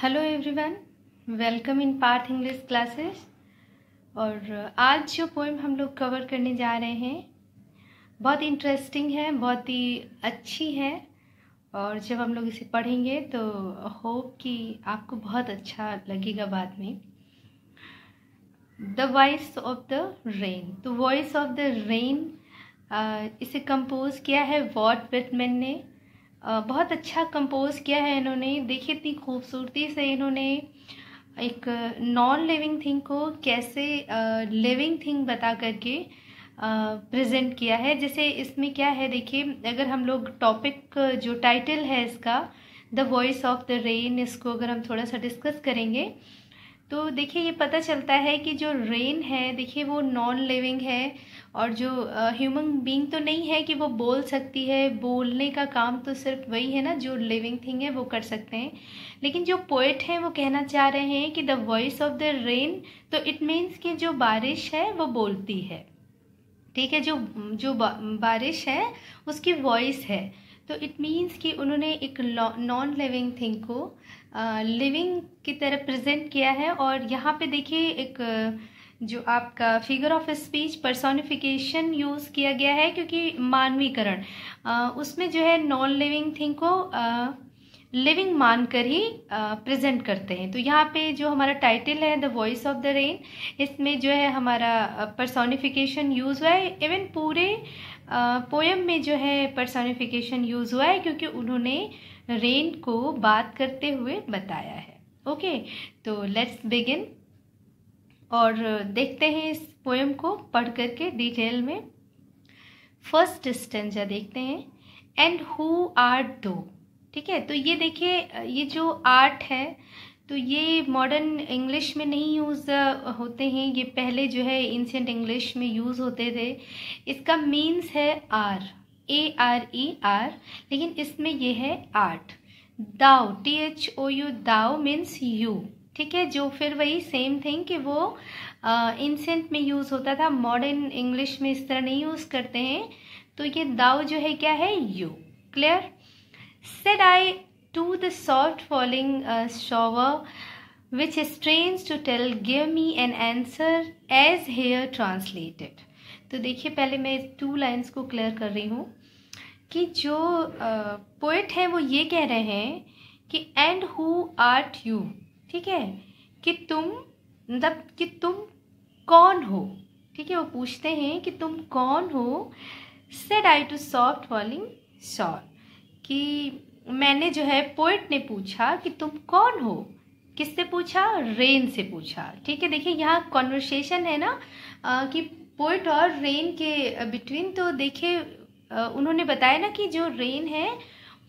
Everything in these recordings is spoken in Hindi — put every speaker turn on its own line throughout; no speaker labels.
hello everyone welcome in Parth English classes और आज जो पोइम हम लोग कवर करने जा रहे हैं बहुत इंटरेस्टिंग है बहुत ही अच्छी है और जब हम लोग इसे पढ़ेंगे तो होप कि आपको बहुत अच्छा लगेगा बाद में the voice of the rain तो वॉइस ऑफ द रेन इसे कंपोज किया है वॉट विटमैन ने बहुत अच्छा कंपोज किया है इन्होंने देखिए इतनी खूबसूरती से इन्होंने एक नॉन लिविंग थिंग को कैसे लिविंग थिंग बता करके प्रेजेंट किया है जैसे इसमें क्या है देखिए अगर हम लोग टॉपिक जो टाइटल है इसका the voice of the rain इसको अगर हम थोड़ा सा डिस्कस करेंगे तो देखिए ये पता चलता है कि जो रेन है देखिए वो नॉन लिविंग है और जो ह्यूमन बीइंग तो नहीं है कि वो बोल सकती है बोलने का काम तो सिर्फ वही है ना जो लिविंग थिंग है वो कर सकते हैं लेकिन जो पोइट हैं वो कहना चाह रहे हैं कि the voice of the rain तो इट मीन्स कि जो बारिश है वो बोलती है ठीक है जो जो बारिश है उसकी वॉइस है तो इट मीन्स कि उन्होंने एक नॉन लिविंग थिंग को लिविंग की तरह प्रेजेंट किया है और यहाँ पे देखिए एक uh, जो आपका figure of speech personification use किया गया है क्योंकि मानवीकरण उसमें जो है नॉन लिविंग थिंग को लिविंग मानकर ही प्रेजेंट करते हैं तो यहाँ पे जो हमारा टाइटल है the voice of the rain इसमें जो है हमारा पर्सोनिफिकेशन यूज़ हुआ है इवन पूरे पोएम में जो है पर्सोनिफिकेशन यूज़ हुआ है क्योंकि उन्होंने रेन को बात करते हुए बताया है ओके तो लेट्स बिगिन और देखते हैं इस पोएम को पढ़ करके डिटेल में फर्स्ट स्टेंजा देखते हैं एंड हु आर दो ठीक है तो ये देखिए ये जो आर्ट है तो ये मॉडर्न इंग्लिश में नहीं यूज़ uh, होते हैं ये पहले जो है एंशियंट इंग्लिश में यूज़ होते थे इसका मीन्स है R A R E R लेकिन इसमें ये है art thou T H O U thou means you ठीक है जो फिर वही सेम थिंग कि वो इंसेंट में यूज़ होता था मॉडर्न इंग्लिश में इस तरह नहीं यूज़ करते हैं तो ये दाव जो है क्या है you clear said I to the soft falling shower which strange to tell give me an answer as here translated तो देखिए पहले मैं टू लाइन्स को क्लियर कर रही हूँ कि जो पोइट uh, हैं वो ये कह रहे हैं कि एंड हु आर्ट यू ठीक है कि तुम मतलब कि तुम कौन हो ठीक है वो पूछते हैं कि तुम कौन हो said I to soft falling shower कि मैंने जो है पोइट ने पूछा कि तुम कौन हो किससे पूछा रेन से पूछा ठीक है देखिए यहाँ कॉन्वर्सेशन है ना आ, कि पोइट और रेन के बिटवीन तो देखिए उन्होंने बताया ना कि जो रेन है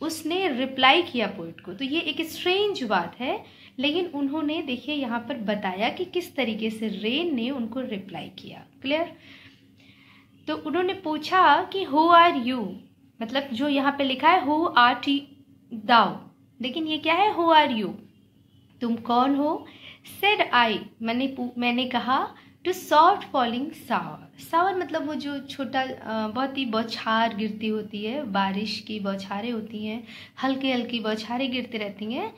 उसने रिप्लाई किया पोइट को तो ये एक स्ट्रेंज बात है लेकिन उन्होंने देखिए यहाँ पर बताया कि किस तरीके से रेन ने उनको रिप्लाई किया क्लियर तो उन्होंने पूछा कि हु आर यू मतलब जो यहाँ पे लिखा है हु आर टी दाओ लेकिन ये क्या है हु आर यू तुम कौन हो सेड आई मैंने मैंने कहा to soft falling shower shower मतलब वो जो छोटा बहुत ही बौछार गिरती होती है बारिश की बौछारें होती हैं हल्की हल्की बौछारें गिरती रहती हैं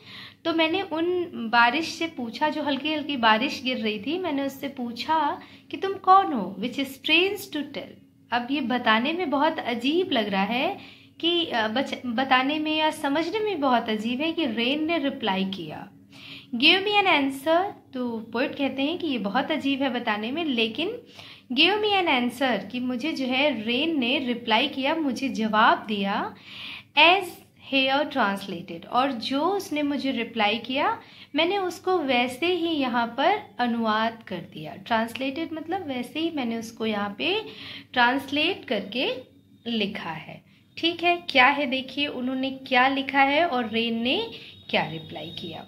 तो मैंने उन बारिश से पूछा जो हल्की हल्की बारिश गिर रही थी मैंने उससे पूछा कि तुम कौन हो which is strange to tell अब ये बताने में बहुत अजीब लग रहा है कि बच बताने में या समझने में बहुत अजीब है कि रेन ने रिप्लाई किया गिव मी एन आंसर तो पोइट कहते हैं कि ये बहुत अजीब है बताने में लेकिन गिव मी एन आंसर कि मुझे जो है रेन ने रिप्लाई किया मुझे जवाब दिया एज हेयर ट्रांसलेटेड और जो उसने मुझे रिप्लाई किया मैंने उसको वैसे ही यहाँ पर अनुवाद कर दिया ट्रांसलेटेड मतलब वैसे ही मैंने उसको यहाँ पे ट्रांसलेट करके लिखा है ठीक है क्या है देखिए उन्होंने क्या लिखा है और रेन ने क्या रिप्लाई किया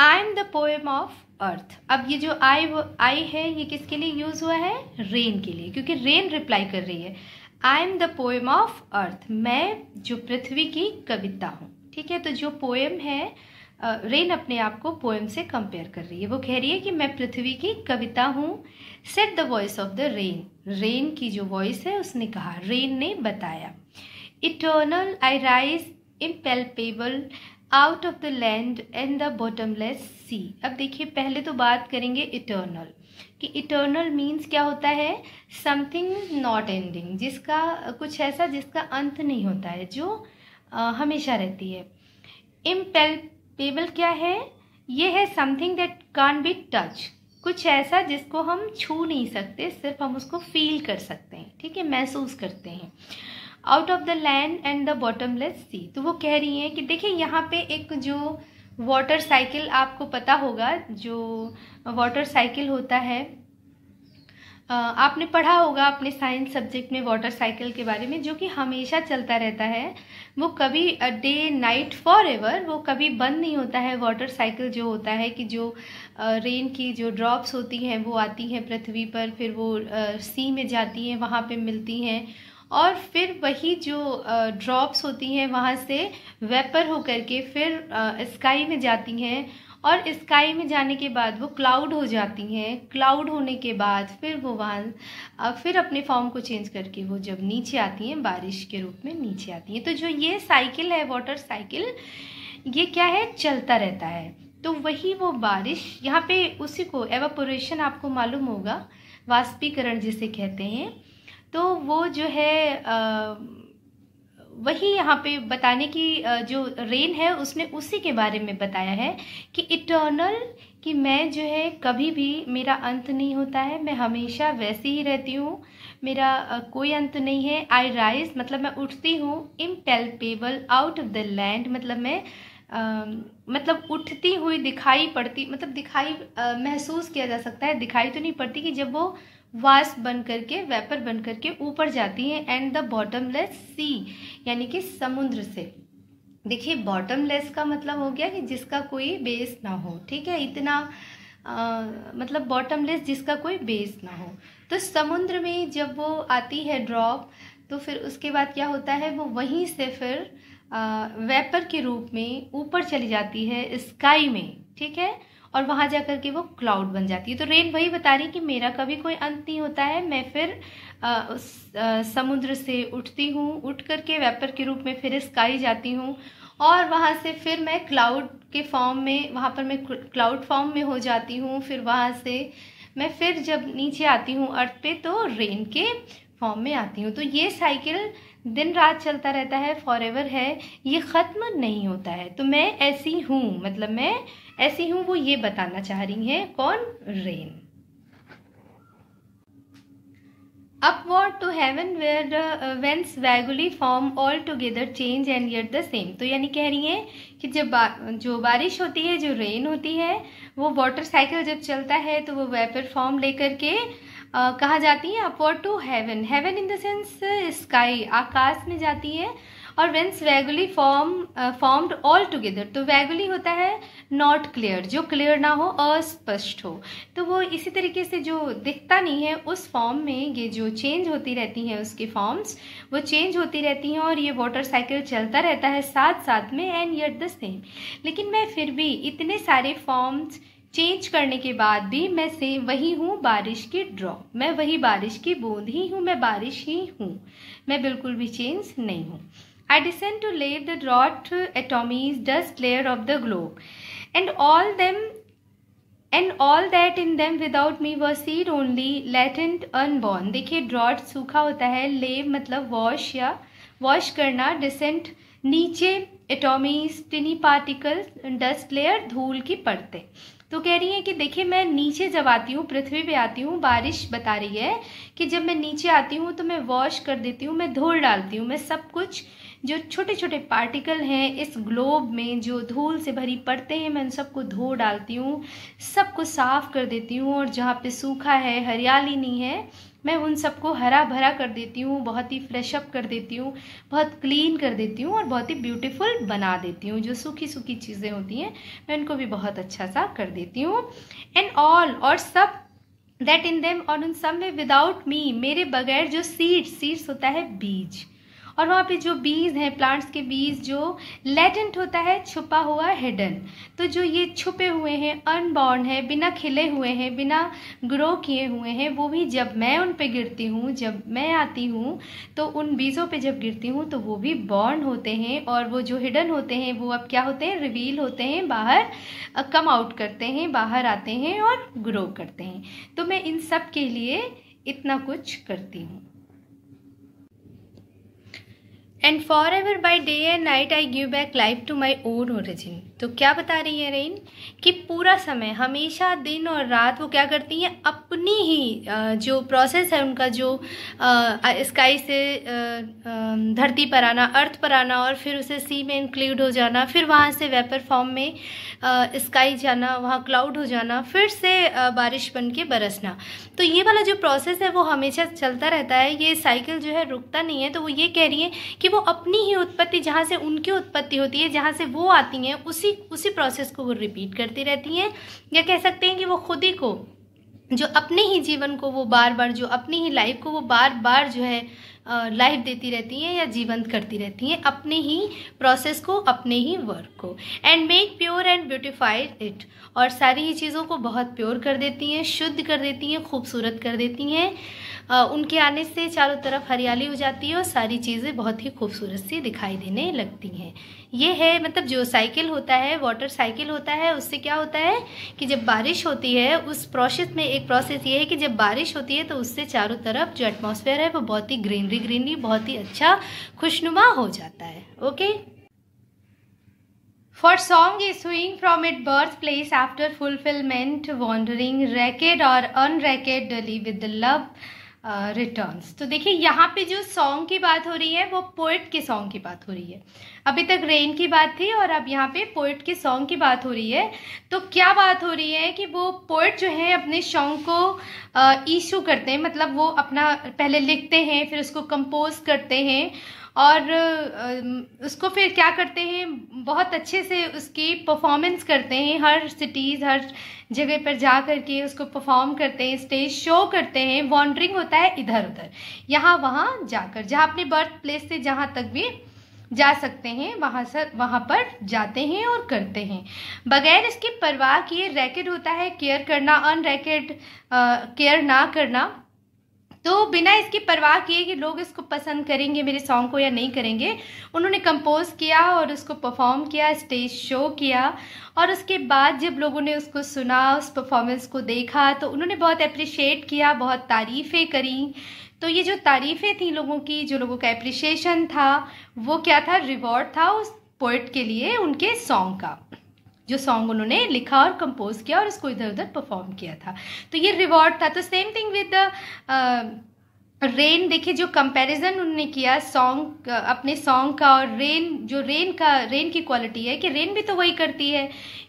I am the poem of earth अब ये जो आई आई है ये किसके लिए यूज हुआ है रेन के लिए क्योंकि रेन रिप्लाई कर रही है I am the poem of earth मैं जो पृथ्वी की कविता हूँ ठीक है तो जो पोएम है रेन अपने आप को पोएम से कंपेयर कर रही है वो कह रही है कि मैं पृथ्वी की कविता हूँ said the voice of the rain rain की जो वॉइस है उसने कहा रेन ने बताया eternal I rise impalpable out of the land and the bottomless sea अब देखिए पहले तो बात करेंगे इटर्नल कि इटर्नल मीन्स क्या होता है समथिंग नॉट एंडिंग जिसका कुछ ऐसा जिसका अंत नहीं होता है जो आ, हमेशा रहती है इम्पेल्पेबल क्या है ये है something that can be touch कुछ ऐसा जिसको हम छू नहीं सकते सिर्फ हम उसको फील कर सकते हैं ठीक है महसूस करते हैं out of the land and the bottomless sea तो वो कह रही हैं कि देखिए यहाँ पे एक जो वाटर साइकिल आपको पता होगा जो वाटर साइकिल होता है आपने पढ़ा होगा अपने साइंस सब्जेक्ट में वाटर साइकिल के बारे में जो कि हमेशा चलता रहता है वो कभी डे नाइट फॉर एवर वो कभी बंद नहीं होता है वाटर साइकिल जो होता है कि जो रेन की जो ड्रॉप्स होती हैं वो आती हैं पृथ्वी पर फिर वो सी में जाती हैं वहाँ पे मिलती हैं और फिर वही जो ड्रॉप्स होती हैं वहाँ से वेपर होकर के फिर स्काई में जाती हैं और स्काई में जाने के बाद वो क्लाउड हो जाती हैं क्लाउड होने के बाद फिर वो वहाँ फिर अपने फॉर्म को चेंज करके वो जब नीचे आती हैं बारिश के रूप में नीचे आती हैं तो जो ये साइकिल है वाटर साइकिल ये क्या है चलता रहता है तो वही वो बारिश यहाँ पे उसी को एवापोरेशन आपको मालूम होगा वाष्पीकरण जिसे कहते हैं तो वो जो है आ, वही यहाँ पे बताने की जो रेन है उसने उसी के बारे में बताया है कि इटर्नल कि मैं जो है कभी भी मेरा अंत नहीं होता है मैं हमेशा वैसी ही रहती हूँ मेरा कोई अंत नहीं है आई राइज मतलब मैं उठती हूँ impalpable out of the land मतलब मैं आ, मतलब उठती हुई दिखाई पड़ती मतलब दिखाई महसूस किया जा सकता है दिखाई तो नहीं पड़ती कि जब वो वास बन करके वेपर बन करके ऊपर जाती हैं एंड द बॉटमलेस सी यानी कि समुद्र से देखिए बॉटमलेस का मतलब हो गया कि जिसका कोई बेस ना हो ठीक है इतना आ, मतलब बॉटमलेस जिसका कोई बेस ना हो तो समुद्र में जब वो आती है ड्रॉप तो फिर उसके बाद क्या होता है वो वहीं से फिर आ, वेपर के रूप में ऊपर चली जाती है स्काई में ठीक है और वहाँ जा कर के वो क्लाउड बन जाती है तो रेन वही बता रही कि मेरा कभी कोई अंत नहीं होता है मैं फिर आ, आ, समुद्र से उठती हूँ उठ करके वेपर के रूप में फिर स्काई जाती हूँ और वहाँ से फिर मैं क्लाउड के फॉर्म में वहाँ पर मैं क्लाउड फॉर्म में हो जाती हूँ फिर वहाँ से मैं फिर जब नीचे आती हूँ अर्थ पे तो रेन के फॉर्म में आती हूँ तो ये साइकिल दिन रात चलता रहता है फॉर है ये ख़त्म नहीं होता है तो मैं ऐसी हूँ मतलब मैं ऐसी हूँ वो ये बताना चाह रही हैं कौन rain upward to heaven where whence vaguely form all together change and yet the same तो यानी कह रही हैं कि जब बा, जो बारिश होती है जो रेन होती है वो वाटर साइकिल जब चलता है तो वो वेपर फॉर्म लेकर के uh, कहा जाती है upward to heaven heaven in the sense sky आकाश में जाती है और whence vaguely form formed all together तो वैगुली होता है नॉट क्लियर जो क्लियर ना हो अस्पष्ट हो तो वो इसी तरीके से जो दिखता नहीं है उस फॉर्म में ये जो चेंज होती रहती हैं उसकी फॉर्म्स वो चेंज होती रहती हैं और ये वाटर साइकिल चलता रहता है साथ साथ में एंड यट द सेम लेकिन मैं फिर भी इतने सारे फॉर्म्स चेंज करने के बाद भी मैं सेम वही हूँ बारिश की ड्रॉप मैं वही बारिश की बूंद ही हूँ मैं बारिश ही हूँ मैं बिल्कुल भी चेंज नहीं हूँ I descend to lave the drought atomies dust layer of the globe and all them and all that in them without me war seed only let latent unborn देखिए ड्रॉट सूखा होता है लेव मतलब वॉश या वॉश करना डिसेंट नीचे atomies tiny particle dust layer धूल की परतें तो कह रही है कि देखिए मैं नीचे जब आती हूँ पृथ्वी पे आती हूँ बारिश बता रही है कि जब मैं नीचे आती हूँ तो मैं वॉश कर देती हूँ मैं धोल डालती हूँ मैं सब कुछ जो छोटे छोटे पार्टिकल हैं इस ग्लोब में जो धूल से भरी पड़ते हैं मैं उन सबको धो डालती हूँ सबको साफ़ कर देती हूँ और जहाँ पे सूखा है हरियाली नहीं है मैं उन सबको हरा भरा कर देती हूँ बहुत ही फ्रेशअप अप कर देती हूँ बहुत क्लीन कर देती हूँ और बहुत ही ब्यूटीफुल बना देती हूँ जो सूखी सूखी चीज़ें होती हैं मैं उनको भी बहुत अच्छा सा कर देती हूँ एंड ऑल और सब दैट इन देम और उन सब में विदाउट मी मेरे बगैर जो सीड्स सीड्स होता है बीज और वहाँ पे जो बीज हैं प्लांट्स के बीज जो लेटेंट होता है छुपा हुआ हिडन तो जो ये छुपे हुए हैं अनबॉर्न है बिना खिले हुए हैं बिना ग्रो किए हुए हैं वो भी जब मैं उन पर गिरती हूँ जब मैं आती हूँ तो उन बीजों पर जब गिरती हूँ तो वो भी बॉर्न होते हैं और वो जो हिडन होते हैं वो अब क्या होते हैं रिवील होते हैं बाहर कम आउट करते हैं बाहर आते हैं और ग्रो करते हैं तो मैं इन सब के लिए इतना कुछ करती हूँ and for ever by day and night I give back life to my own origin तो क्या बता रही है रेन कि पूरा समय हमेशा दिन और रात वो क्या करती हैं अपनी ही जो प्रोसेस है उनका जो स्काई से धरती पर आना अर्थ पर आना और फिर उसे सी में इंक्लूड हो जाना फिर वहाँ से वेपर फॉर्म में स्काई जाना वहाँ क्लाउड हो जाना फिर से बारिश बन के बरसना तो ये वाला जो प्रोसेस है वो हमेशा चलता रहता है ये साइकिल जो है रुकता नहीं है तो वो ये कह रही है कि वो अपनी ही उत्पत्ति जहाँ से उनकी उत्पत्ति होती है जहाँ से वो आती हैं उसी उसी प्रोसेस को वो रिपीट करती रहती हैं या कह सकते हैं कि वो खुद ही को जो अपने ही जीवन को वो बार बार जो अपनी ही लाइफ को वो बार बार जो है लाइफ देती रहती हैं या जीवंत करती रहती हैं अपने ही प्रोसेस को अपने ही वर्क को and make pure and beautified it और सारी ही चीज़ों को बहुत प्योर कर देती हैं शुद्ध कर देती हैं खूबसूरत कर देती हैं उनके आने से चारों तरफ हरियाली हो जाती है और सारी चीज़ें बहुत ही खूबसूरत सी दिखाई देने लगती हैं ये है मतलब जो साइकिल होता है वाटर साइकिल होता है उससे क्या होता है कि जब बारिश होती है उस प्रोसेस में एक प्रोसेस ये है कि जब बारिश होती है तो उससे चारों तरफ जो एटमोसफेयर है वो बहुत ही ग्रीनरी ग्रीनरी बहुत ही अच्छा खुशनुमा हो जाता है okay for song For song from it birth place after fulfilment wandering wrecked और unwrecked with the love returns तो देखिए यहाँ पे जो सॉन्ग की बात हो रही है वो पोइट के सॉन्ग की बात हो रही है अभी तक रेन की बात थी और अब यहाँ पे पोइट के सॉन्ग की बात हो रही है तो क्या बात हो रही है कि वो पोइट जो है अपने सॉन्ग को ईशू करते हैं मतलब वो अपना पहले लिखते हैं फिर उसको कंपोज करते हैं और उसको फिर क्या करते हैं बहुत अच्छे से उसकी परफॉर्मेंस करते हैं हर सिटीज़ हर जगह पर जा कर के उसको परफॉर्म करते हैं स्टेज शो करते हैं वॉन्ड्रिंग होता है इधर उधर यहाँ वहाँ जाकर जहाँ अपने बर्थ प्लेस से जहाँ तक भी जा सकते हैं वहाँ से वहाँ पर जाते हैं और करते हैं बगैर इसकी परवाह किए रैकेट होता है केयर करना अनरैकेट केयर ना करना तो बिना इसकी परवाह किए कि लोग इसको पसंद करेंगे मेरे सॉन्ग को या नहीं करेंगे उन्होंने कंपोज किया और उसको परफॉर्म किया स्टेज शो किया और उसके बाद जब लोगों ने उसको सुना उस परफॉर्मेंस को देखा तो उन्होंने बहुत अप्रिशिएट किया बहुत तारीफ़ें करी तो ये जो तारीफ़ें थी लोगों की जो लोगों का अप्रिशिएशन था वो क्या था रिवॉर्ड था उस पोइट के लिए उनके सॉन्ग का जो सॉन्ग उन्होंने लिखा और कंपोज किया और उसको इधर उधर परफॉर्म किया था तो ये रिवॉर्ड था तो सेम थिंग विद रेन देखिए जो कंपैरिजन उन्होंने किया सॉन्ग uh, अपने सॉन्ग का और रेन जो रेन का रेन की क्वालिटी है कि रेन भी तो वही करती है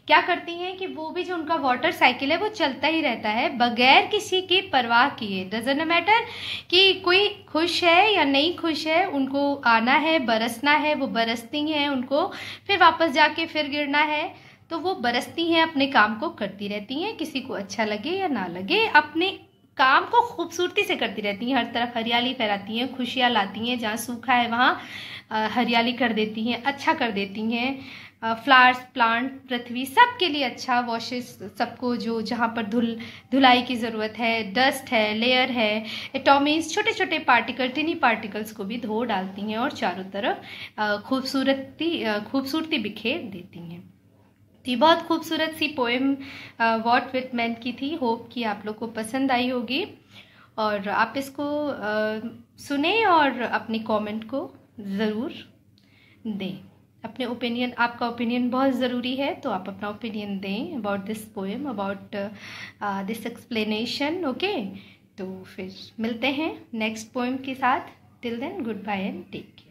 क्या करती हैं कि वो भी जो उनका वाटर साइकिल है वो चलता ही रहता है बगैर किसी के परवाह किए डजेंट मैटर कि कोई खुश है या नहीं खुश है उनको आना है बरसना है वो बरसती हैं उनको फिर वापस जाके फिर गिरना है तो वो बरसती हैं अपने काम को करती रहती हैं किसी को अच्छा लगे या ना लगे अपने काम को खूबसूरती से करती रहती हैं हर तरफ हरियाली फैलाती हैं खुशियाँ लाती हैं जहाँ सूखा है वहाँ हरियाली कर देती हैं अच्छा कर देती हैं फ्लावर्स प्लांट पृथ्वी सब के लिए अच्छा वॉशेस सबको जो जहाँ पर धुल धुलाई की ज़रूरत है डस्ट है लेयर है एटॉमीज छोटे छोटे पार्टिकल टिनी पार्टिकल्स को भी धो डालती हैं और चारों तरफ खूबसूरती खूबसूरती बिखेर देती हैं थी बहुत खूबसूरत सी पोएम वॉट विथ मैन की थी होप कि आप लोग को पसंद आई होगी और आप इसको uh, सुने और अपने कमेंट को ज़रूर दें अपने ओपिनियन आपका ओपिनियन बहुत ज़रूरी है तो आप अपना ओपिनियन दें about this poem about this explanation okay तो फिर मिलते हैं नेक्स्ट पोएम के साथ till then goodbye and take